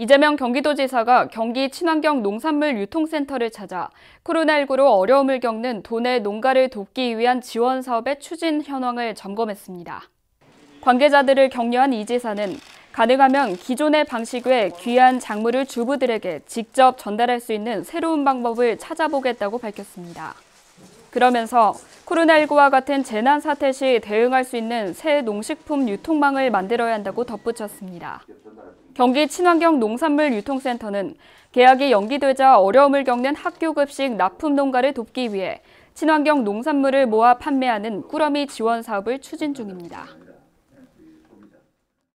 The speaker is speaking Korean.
이재명 경기도지사가 경기 친환경 농산물 유통센터를 찾아 코로나19로 어려움을 겪는 도내 농가를 돕기 위한 지원 사업의 추진 현황을 점검했습니다. 관계자들을 격려한 이 지사는 가능하면 기존의 방식 외 귀한 작물을 주부들에게 직접 전달할 수 있는 새로운 방법을 찾아보겠다고 밝혔습니다. 그러면서 코로나19와 같은 재난 사태 시 대응할 수 있는 새 농식품 유통망을 만들어야 한다고 덧붙였습니다. 경기 친환경 농산물 유통센터는 계약이 연기되자 어려움을 겪는 학교 급식 납품 농가를 돕기 위해 친환경 농산물을 모아 판매하는 꾸러미 지원 사업을 추진 중입니다.